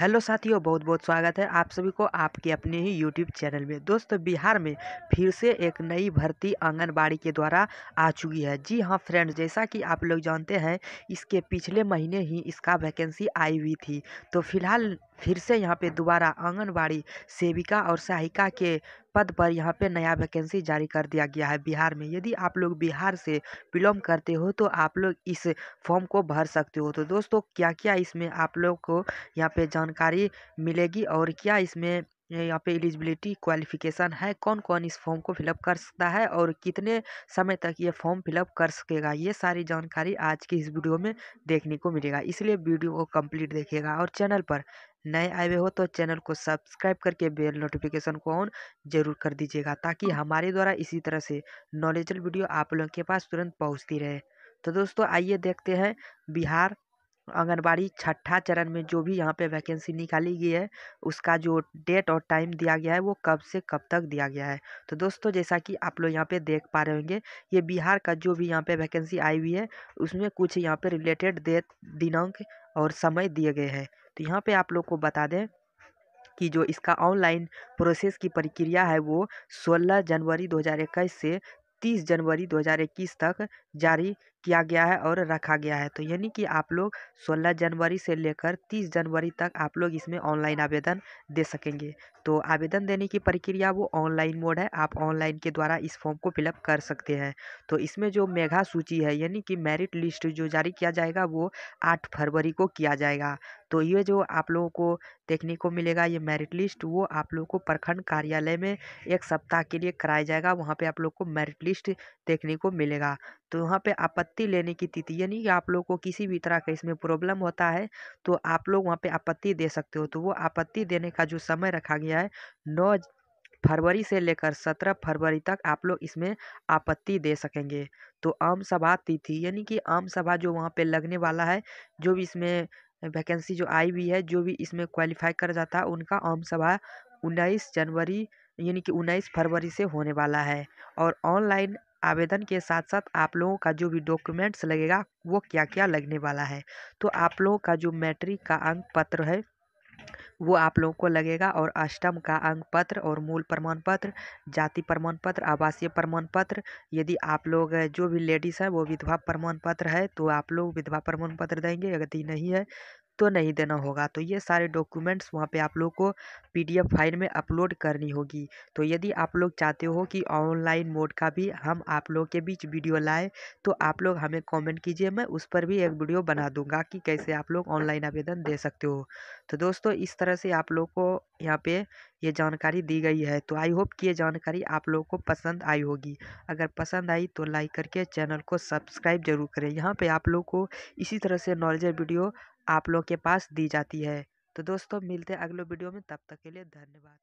Hello साथियों बहुत बहुत स्वागत है आप सभी को आपके अपने ही यूट्यूब चैनल में दोस्तों बिहार में फिर से एक नई भर्ती आंगनबाड़ी के द्वारा आ चुकी है जी हाँ फ्रेंड्स जैसा कि आप लोग जानते हैं इसके पिछले महीने ही इसका वैकेंसी आई हुई थी तो फिलहाल फिर से यहाँ पे दोबारा आंगनबाड़ी सेविका और सहायिका के पद पर यहाँ पे नया वैकेंसी जारी कर दिया गया है बिहार में यदि आप लोग बिहार से बिलोंग करते हो तो आप लोग इस फॉर्म को भर सकते हो तो दोस्तों क्या क्या इसमें आप लोग को यहाँ पे जानकारी मिलेगी और क्या इसमें यहाँ पे एलिजिबिलिटी क्वालिफिकेशन है कौन कौन इस फॉर्म को फिलअप कर सकता है और कितने समय तक ये फॉर्म फिलअप कर सकेगा ये सारी जानकारी आज की इस वीडियो में देखने को मिलेगा इसलिए वीडियो को कंप्लीट देखिएगा और चैनल पर नए आए हुए हो तो चैनल को सब्सक्राइब करके बेल नोटिफिकेशन को ऑन जरूर कर दीजिएगा ताकि हाँ। हमारे द्वारा इसी तरह से नॉलेजल वीडियो आप लोगों के पास तुरंत पहुँचती रहे तो दोस्तों आइए देखते हैं बिहार आंगनबाड़ी छठा चरण में जो भी यहाँ पे वैकेंसी निकाली गई है उसका जो डेट और टाइम दिया गया है वो कब से कब तक दिया गया है तो दोस्तों जैसा कि आप लोग यहाँ पे देख पा रहे होंगे ये बिहार का जो भी यहाँ पे वैकेंसी आई हुई है उसमें कुछ यहाँ पे रिलेटेड डेट दिनांक और समय दिए गए हैं तो यहाँ पर आप लोग को बता दें कि जो इसका ऑनलाइन प्रोसेस की प्रक्रिया है वो सोलह जनवरी दो से 30 जनवरी 2021 तक जारी किया गया है और रखा गया है तो यानी कि आप लोग 16 जनवरी से लेकर 30 जनवरी तक आप लोग इसमें ऑनलाइन आवेदन दे सकेंगे तो आवेदन देने की प्रक्रिया वो ऑनलाइन मोड है आप ऑनलाइन के द्वारा इस फॉर्म को फिलअप कर सकते हैं तो इसमें जो मेघा सूची है यानी कि मेरिट लिस्ट जो जारी किया जाएगा वो आठ फरवरी को किया जाएगा तो ये जो आप लोगों को देखने को मिलेगा ये मेरिट लिस्ट वो आप लोगों को प्रखंड कार्यालय में एक सप्ताह के लिए कराया जाएगा वहाँ पे आप लोग को मेरिट लिस्ट देखने को मिलेगा तो वहाँ पे आपत्ति लेने की तिथि यानी कि आप लोग को किसी भी तरह का इसमें प्रॉब्लम होता है तो आप लोग वहाँ पे आपत्ति दे सकते हो तो वो आपत्ति देने का जो समय रखा गया है नौ फरवरी से लेकर सत्रह फरवरी तक आप लोग इसमें आपत्ति दे सकेंगे तो आम सभा तिथि यानी कि आम सभा जो वहाँ पर लगने वाला है जो भी इसमें वैकेंसी जो आई हुई है जो भी इसमें क्वालिफाई कर जाता है उनका आम सभा उन्नीस जनवरी यानी कि उन्नीस फरवरी से होने वाला है और ऑनलाइन आवेदन के साथ साथ आप लोगों का जो भी डॉक्यूमेंट्स लगेगा वो क्या क्या लगने वाला है तो आप लोगों का जो मैट्रिक का अंक पत्र है वो आप लोगों को लगेगा और अष्टम का अंक पत्र और मूल प्रमाण पत्र जाति प्रमाण पत्र आवासीय प्रमाण पत्र यदि आप लोग जो भी लेडीज़ है वो विधवा प्रमाण पत्र है तो आप लोग विधवा प्रमाण पत्र देंगे यदि नहीं है तो नहीं देना होगा तो ये सारे डॉक्यूमेंट्स वहाँ पे आप लोग को पीडीएफ फाइल में अपलोड करनी होगी तो यदि आप लोग चाहते हो कि ऑनलाइन मोड का भी हम आप लोग के बीच वीडियो लाए तो आप लोग हमें कमेंट कीजिए मैं उस पर भी एक वीडियो बना दूंगा कि कैसे आप लोग ऑनलाइन आवेदन दे सकते हो तो दोस्तों इस तरह से आप लोग को यहाँ पे ये जानकारी दी गई है तो आई होप कि ये जानकारी आप लोग को पसंद आई होगी अगर पसंद आई तो लाइक करके चैनल को सब्सक्राइब जरूर करें यहाँ पे आप लोग को इसी तरह से नॉलेजर वीडियो आप लोग के पास दी जाती है तो दोस्तों मिलते हैं अगले वीडियो में तब तक के लिए धन्यवाद